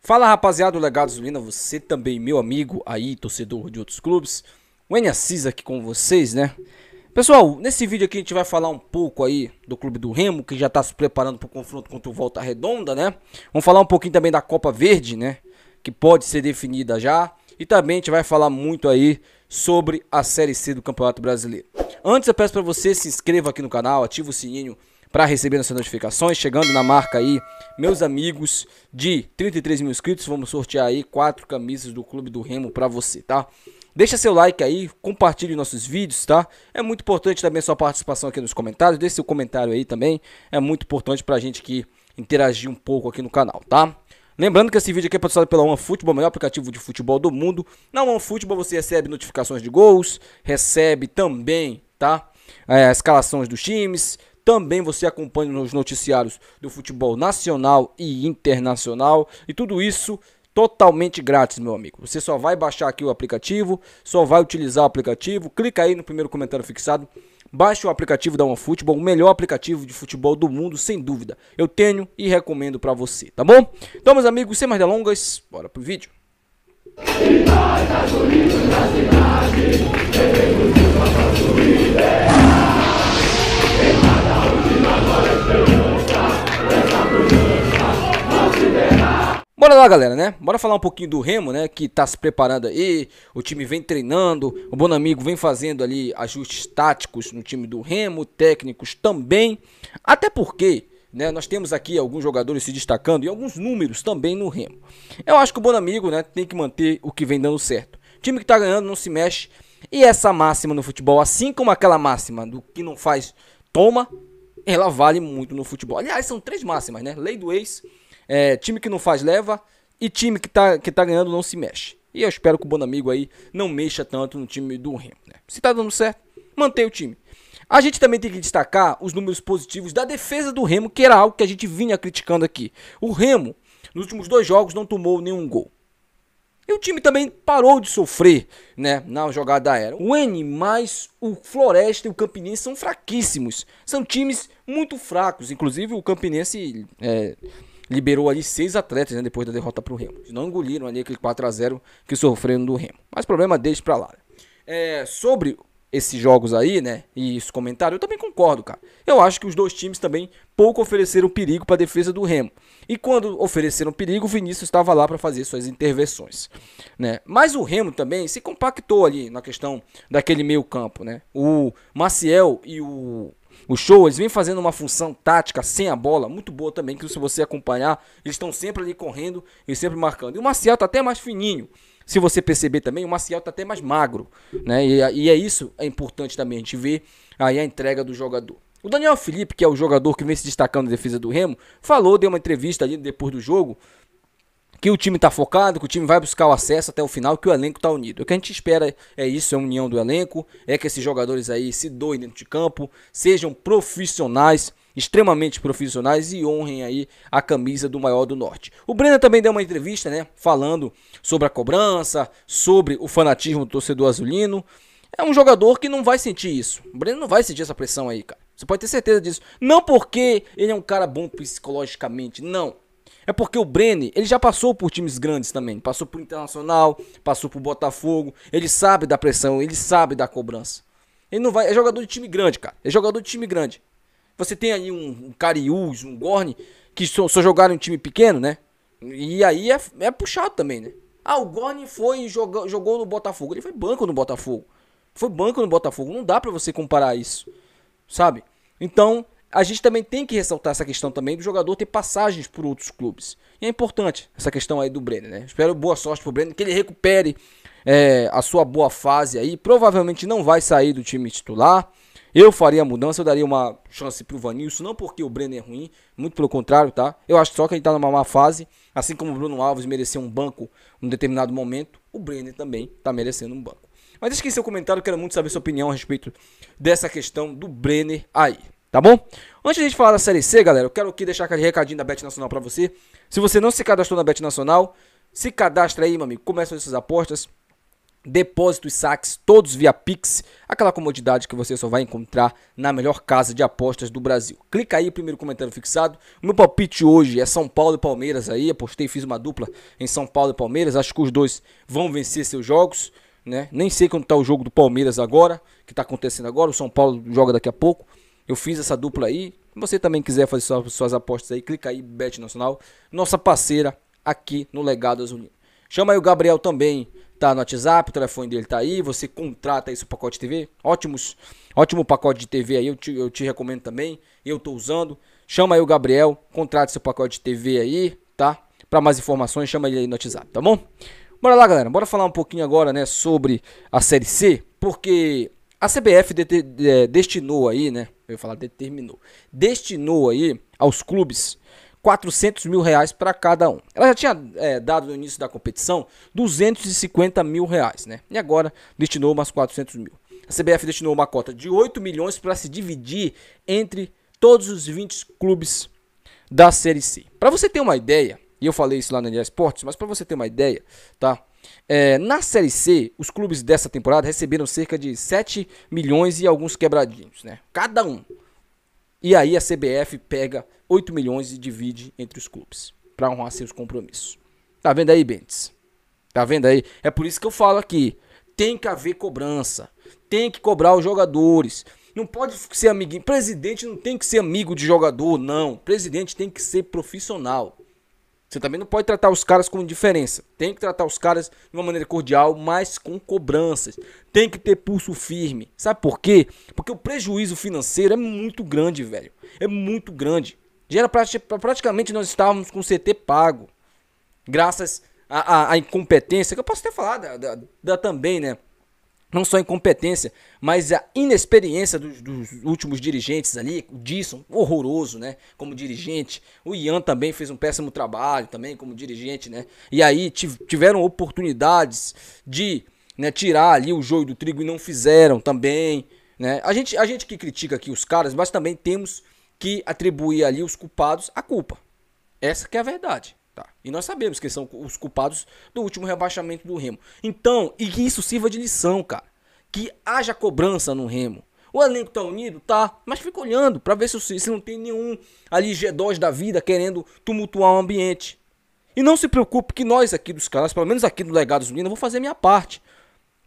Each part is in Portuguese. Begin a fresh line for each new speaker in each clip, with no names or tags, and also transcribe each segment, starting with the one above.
Fala rapaziada do Legado Zulina, você também meu amigo aí, torcedor de outros clubes. O N Assis aqui com vocês, né? Pessoal, nesse vídeo aqui a gente vai falar um pouco aí do Clube do Remo, que já está se preparando para o confronto contra o Volta Redonda, né? Vamos falar um pouquinho também da Copa Verde, né? Que pode ser definida já. E também a gente vai falar muito aí sobre a Série C do Campeonato Brasileiro. Antes eu peço para você se inscreva aqui no canal, ativa o sininho para receber nossas notificações. Chegando na marca aí, meus amigos, de 33 mil inscritos, vamos sortear aí quatro camisas do Clube do Remo para você, tá? Deixa seu like aí, compartilhe nossos vídeos, tá? É muito importante também a sua participação aqui nos comentários, deixe seu comentário aí também, é muito importante pra gente que interagir um pouco aqui no canal, tá? Lembrando que esse vídeo aqui é patrocinado pela OneFootball, o melhor aplicativo de futebol do mundo. Na OneFootball você recebe notificações de gols, recebe também, tá? É, escalações dos times, também você acompanha nos noticiários do futebol nacional e internacional. E tudo isso totalmente grátis, meu amigo. Você só vai baixar aqui o aplicativo, só vai utilizar o aplicativo. Clica aí no primeiro comentário fixado. Baixe o aplicativo da OneFootball, o melhor aplicativo de futebol do mundo, sem dúvida. Eu tenho e recomendo para você, tá bom? Então, meus amigos, sem mais delongas, bora pro vídeo. E Bora lá, galera, né? Bora falar um pouquinho do Remo, né? Que tá se preparando aí. O time vem treinando. O Bonamigo vem fazendo ali ajustes táticos no time do Remo, técnicos também. Até porque, né? Nós temos aqui alguns jogadores se destacando e alguns números também no Remo. Eu acho que o Bonamigo, né? Tem que manter o que vem dando certo. O time que tá ganhando não se mexe. E essa máxima no futebol, assim como aquela máxima do que não faz, toma, ela vale muito no futebol. Aliás, são três máximas, né? Lei do ex é, time que não faz leva e time que tá, que tá ganhando não se mexe. E eu espero que o Bonamigo aí não mexa tanto no time do Remo. Né? Se tá dando certo, mantém o time. A gente também tem que destacar os números positivos da defesa do Remo, que era algo que a gente vinha criticando aqui. O Remo, nos últimos dois jogos, não tomou nenhum gol. E o time também parou de sofrer, né, na jogada aérea. O N mais o Floresta e o Campinense são fraquíssimos. São times muito fracos. Inclusive o Campinense é, liberou ali seis atletas né, depois da derrota para o Remo. não engoliram ali aquele 4 a 0 que sofreram do Remo. Mas problema é deixa para lá. É, sobre esses jogos aí, né? E esse comentário, eu também concordo, cara. Eu acho que os dois times também pouco ofereceram perigo para a defesa do Remo. E quando ofereceram perigo, o Vinícius estava lá para fazer suas intervenções, né? Mas o Remo também se compactou ali na questão daquele meio-campo, né? O Maciel e o o show, eles vêm fazendo uma função tática sem a bola, muito boa também, que se você acompanhar, eles estão sempre ali correndo e sempre marcando. E o Marcial tá até mais fininho. Se você perceber também, o Marcial tá até mais magro, né? E, e é isso é importante também a gente ver aí a entrega do jogador. O Daniel Felipe, que é o jogador que vem se destacando na defesa do Remo, falou, deu uma entrevista ali depois do jogo, que o time está focado, que o time vai buscar o acesso até o final, que o elenco está unido. O que a gente espera é isso, é a união do elenco, é que esses jogadores aí se doem dentro de campo, sejam profissionais, extremamente profissionais e honrem aí a camisa do maior do norte. O Brenner também deu uma entrevista, né, falando sobre a cobrança, sobre o fanatismo do torcedor azulino. É um jogador que não vai sentir isso. O Brenner não vai sentir essa pressão aí, cara. Você pode ter certeza disso. Não porque ele é um cara bom psicologicamente, não. É porque o Brenner, ele já passou por times grandes também. Passou por Internacional, passou por Botafogo. Ele sabe da pressão, ele sabe da cobrança. Ele não vai. É jogador de time grande, cara. É jogador de time grande. Você tem aí um, um Cariús, um Gorne, que só, só jogaram em time pequeno, né? E aí é, é puxado também, né? Ah, o Gorne foi e jogou, jogou no Botafogo. Ele foi banco no Botafogo. Foi banco no Botafogo. Não dá para você comparar isso, sabe? Então, a gente também tem que ressaltar essa questão também do jogador ter passagens por outros clubes. E é importante essa questão aí do Brenner, né? Espero boa sorte pro Brenner, que ele recupere é, a sua boa fase aí. Provavelmente não vai sair do time titular. Eu faria a mudança, eu daria uma chance pro Vanilson, não porque o Brenner é ruim, muito pelo contrário, tá? Eu acho só que ele tá numa má fase, assim como o Bruno Alves mereceu um banco num determinado momento, o Brenner também tá merecendo um banco. Mas esqueci seu comentário, quero muito saber sua opinião a respeito dessa questão do Brenner aí tá bom? Antes de a gente falar da Série C, galera, eu quero aqui deixar aquele recadinho da Bet Nacional para você. Se você não se cadastrou na Bet Nacional, se cadastra aí, meu amigo. Começam essas apostas, depósitos, saques, todos via Pix. Aquela comodidade que você só vai encontrar na melhor casa de apostas do Brasil. Clica aí, primeiro comentário fixado. O meu palpite hoje é São Paulo e Palmeiras aí. Apostei, fiz uma dupla em São Paulo e Palmeiras. Acho que os dois vão vencer seus jogos. Né? Nem sei quando tá o jogo do Palmeiras agora, que tá acontecendo agora. O São Paulo joga daqui a pouco. Eu fiz essa dupla aí. Se você também quiser fazer suas, suas apostas aí, clica aí, Bet Nacional, nossa parceira aqui no Legado Azulino. Chama aí o Gabriel também, tá no WhatsApp, o telefone dele tá aí, você contrata esse pacote TV, ótimos, ótimo pacote de TV aí, eu te, eu te recomendo também, eu tô usando. Chama aí o Gabriel, contrata seu pacote de TV aí, tá? Para mais informações, chama ele aí no WhatsApp, tá bom? Bora lá, galera, bora falar um pouquinho agora, né, sobre a Série C, porque a CBF de, de, de, eh, destinou aí, né, eu ia falar determinou. Destinou aí aos clubes 400 mil reais para cada um. Ela já tinha é, dado no início da competição 250 mil reais, né? E agora destinou mais 400 mil. A CBF destinou uma cota de 8 milhões para se dividir entre todos os 20 clubes da Série C. Para você ter uma ideia, e eu falei isso lá na Esportes, mas para você ter uma ideia, tá? É, na Série C, os clubes dessa temporada receberam cerca de 7 milhões e alguns quebradinhos, né? Cada um. E aí a CBF pega 8 milhões e divide entre os clubes para honrar seus compromissos. Tá vendo aí, Bentes? Tá vendo aí? É por isso que eu falo aqui, tem que haver cobrança, tem que cobrar os jogadores. Não pode ser amiguinho. Presidente não tem que ser amigo de jogador, não. Presidente tem que ser profissional. Você também não pode tratar os caras com indiferença. Tem que tratar os caras de uma maneira cordial, mas com cobranças. Tem que ter pulso firme. Sabe por quê? Porque o prejuízo financeiro é muito grande, velho. É muito grande. Já era praticamente nós estávamos com o CT pago. Graças à, incompetência, que eu posso ter falado, da, da, da também, né? não só a incompetência, mas a inexperiência dos, dos, últimos dirigentes ali, o Disson, horroroso, né, como dirigente, o Ian também fez um péssimo trabalho também como dirigente, né, e aí tiveram oportunidades de, né, tirar ali o joio do trigo e não fizeram também, né, a gente, a gente que critica aqui os caras, mas também temos que atribuir ali os culpados a culpa, essa que é a verdade, Tá. E nós sabemos que são os culpados do último rebaixamento do Remo. Então, e que isso sirva de lição, cara. Que haja cobrança no Remo. O elenco tá unido? Tá. Mas fica olhando para ver se, se não tem nenhum ali G2 da vida querendo tumultuar o ambiente. E não se preocupe que nós aqui dos caras pelo menos aqui do Legados Unidos, eu vou fazer minha parte.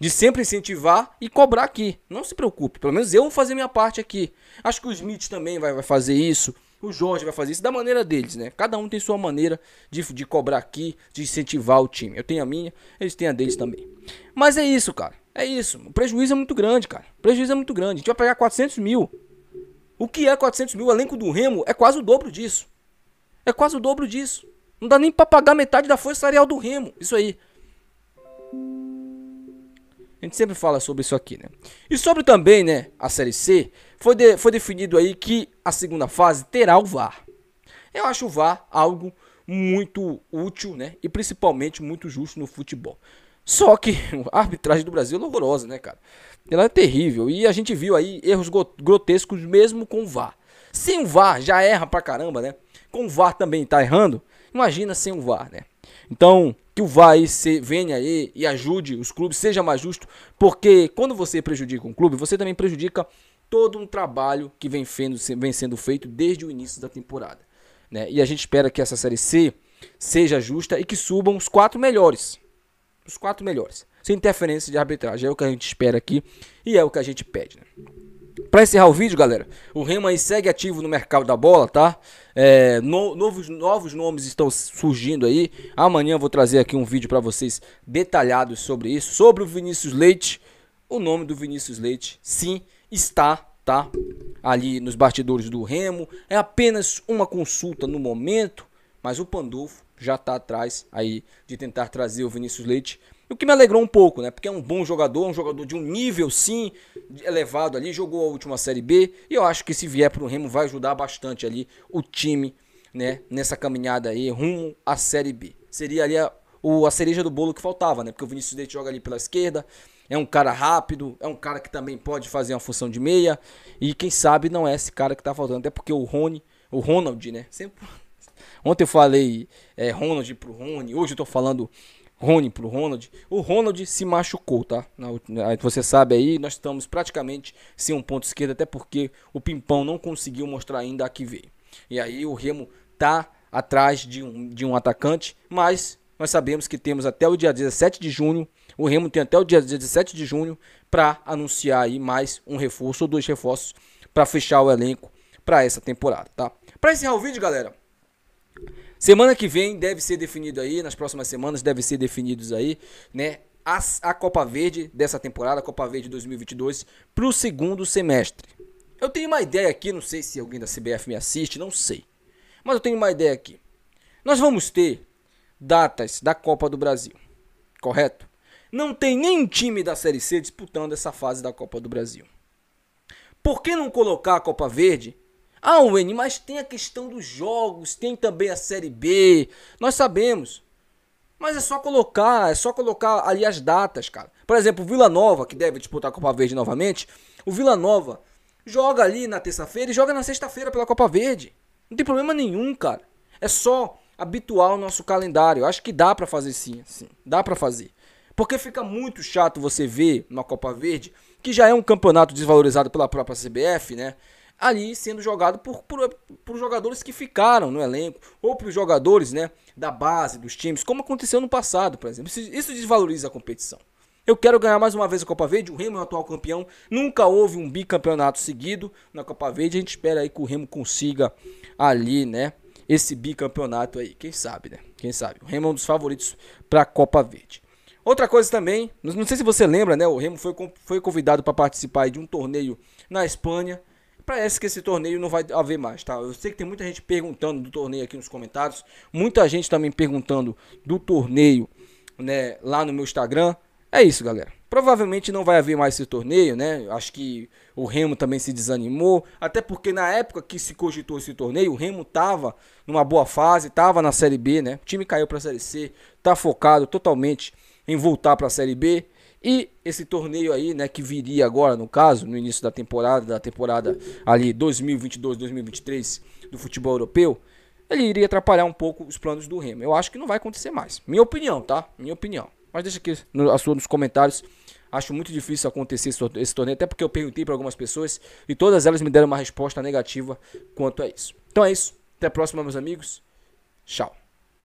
De sempre incentivar e cobrar aqui. Não se preocupe. Pelo menos eu vou fazer minha parte aqui. Acho que o Smith também vai, vai fazer isso o Jorge vai fazer isso da maneira deles, né? Cada um tem sua maneira de, de cobrar aqui, de incentivar o time. Eu tenho a minha, eles têm a deles também. Mas é isso, cara. É isso. O prejuízo é muito grande, cara. O prejuízo é muito grande. A gente vai pagar 400 mil. O que é 400 mil? O elenco do Remo é quase o dobro disso. É quase o dobro disso. Não dá nem pra pagar metade da força areal do Remo. Isso aí. A gente sempre fala sobre isso aqui, né? E sobre também, né, a Série C foi, de, foi definido aí que a segunda fase terá o VAR. Eu acho o VAR algo muito útil, né? E principalmente muito justo no futebol. Só que a arbitragem do Brasil é horrorosa, né, cara? Ela é terrível. E a gente viu aí erros grotescos mesmo com o VAR. Sem o VAR já erra pra caramba, né? Com o VAR também tá errando. Imagina sem o VAR, né? Então, que o VAR se, venha aí e ajude os clubes, seja mais justo, porque quando você prejudica um clube, você também prejudica todo um trabalho que vem, fendo, vem sendo feito desde o início da temporada. Né? E a gente espera que essa Série C seja justa e que subam os quatro melhores. Os quatro melhores. Sem interferência de arbitragem. É o que a gente espera aqui e é o que a gente pede. Né? Para encerrar o vídeo, galera, o Remo aí segue ativo no mercado da bola, tá? É, no, novos, novos nomes estão surgindo aí. Amanhã eu vou trazer aqui um vídeo para vocês detalhado sobre isso. Sobre o Vinícius Leite, o nome do Vinícius Leite, sim, está, tá? Ali nos bastidores do Remo. É apenas uma consulta no momento, mas o Pandolfo já está atrás aí de tentar trazer o Vinícius Leite o que me alegrou um pouco, né? Porque é um bom jogador, um jogador de um nível, sim, elevado ali. Jogou a última Série B e eu acho que se vier para o Remo vai ajudar bastante ali o time, né? Nessa caminhada aí rumo à Série B. Seria ali a, o, a cereja do bolo que faltava, né? Porque o Vinícius Leite joga ali pela esquerda, é um cara rápido, é um cara que também pode fazer uma função de meia e quem sabe não é esse cara que está faltando. Até porque o Rony, o Ronald, né? Sempre... Ontem eu falei é, Ronald pro Rony, hoje eu tô falando Rony pro Ronald. O Ronald se machucou, tá? você sabe aí, nós estamos praticamente sem um ponto esquerdo, até porque o Pimpão não conseguiu mostrar ainda a que veio. E aí o Remo tá atrás de um, de um atacante, mas nós sabemos que temos até o dia 17 de junho, o Remo tem até o dia 17 de junho para anunciar aí mais um reforço ou dois reforços para fechar o elenco para essa temporada, tá? Para encerrar o vídeo, galera, Semana que vem deve ser definido aí, nas próximas semanas deve ser definidos aí, né? A, a Copa Verde dessa temporada, a Copa Verde 2022, para o segundo semestre. Eu tenho uma ideia aqui, não sei se alguém da CBF me assiste, não sei. Mas eu tenho uma ideia aqui. Nós vamos ter datas da Copa do Brasil, correto? Não tem nenhum time da Série C disputando essa fase da Copa do Brasil. Por que não colocar a Copa Verde ah, Wayne, mas tem a questão dos jogos, tem também a Série B. Nós sabemos. Mas é só colocar, é só colocar ali as datas, cara. Por exemplo, o Vila Nova, que deve disputar a Copa Verde novamente, o Vila Nova joga ali na terça-feira e joga na sexta-feira pela Copa Verde. Não tem problema nenhum, cara. É só habituar o nosso calendário. Eu acho que dá para fazer sim, sim. Dá para fazer. Porque fica muito chato você ver na Copa Verde, que já é um campeonato desvalorizado pela própria CBF, né? ali sendo jogado por, por, por jogadores que ficaram no elenco, ou por jogadores né, da base, dos times, como aconteceu no passado, por exemplo. Isso, isso desvaloriza a competição. Eu quero ganhar mais uma vez a Copa Verde, o Remo é o atual campeão, nunca houve um bicampeonato seguido na Copa Verde, a gente espera aí que o Remo consiga ali, né, esse bicampeonato aí, quem sabe, né? Quem sabe. O Remo é um dos favoritos para a Copa Verde. Outra coisa também, não sei se você lembra, né? O Remo foi, foi convidado para participar de um torneio na Espanha parece que esse torneio não vai haver mais, tá? Eu sei que tem muita gente perguntando do torneio aqui nos comentários, muita gente também perguntando do torneio, né, lá no meu Instagram. É isso, galera. Provavelmente não vai haver mais esse torneio, né? Acho que o Remo também se desanimou, até porque na época que se cogitou esse torneio, o Remo tava numa boa fase, tava na Série B, né? O time caiu para a Série C, tá focado totalmente em voltar para a Série B. E esse torneio aí, né, que viria agora, no caso, no início da temporada, da temporada ali 2022-2023 do futebol europeu, ele iria atrapalhar um pouco os planos do Remo. Eu acho que não vai acontecer mais. Minha opinião, tá? Minha opinião. Mas deixa aqui a sua nos comentários. Acho muito difícil acontecer esse torneio, até porque eu perguntei para algumas pessoas e todas elas me deram uma resposta negativa quanto a isso. Então é isso. Até a próxima, meus amigos. Tchau.